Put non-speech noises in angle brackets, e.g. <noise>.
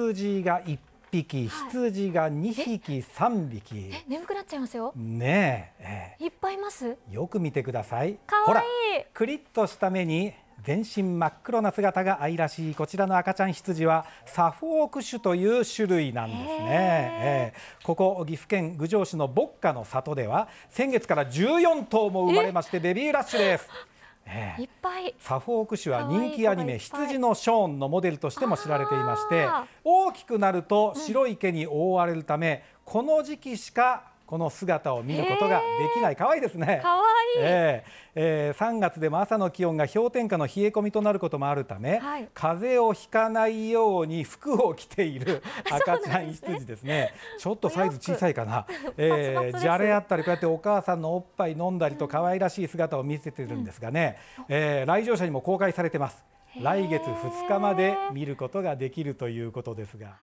羊が1匹、羊が2匹、3匹。眠くなっちゃいますよ。ねえええ、いっぱいいます。よく見てください。かわいい。クリッとした目に全身真っ黒な姿が愛らしいこちらの赤ちゃん羊はサフォーク種という種類なんですね、えー、ここ岐阜県郡上市の牧歌の里では先月から14頭も生まれましてベビーラッシュですいっぱいサフォーク種は人気アニメ「羊のショーン」のモデルとしても知られていまして大きくなると白い毛に覆われるため、この時期しかこの姿を見ることができない、可愛いですね可愛いえー、えー、3月でも朝の気温が氷点下の冷え込みとなることもあるため、はい、風邪をひかないように服を着ている <laughs> 赤ちゃん羊ですね、ね、ちょっとサイズ小さいかな、えー、じゃれ合ったりこうやってお母さんのおっぱい飲んだりと可愛らしい姿を見せてるんですがね、うん、えー、来場者にも公開されてます来月2日まで見ることができるということですが。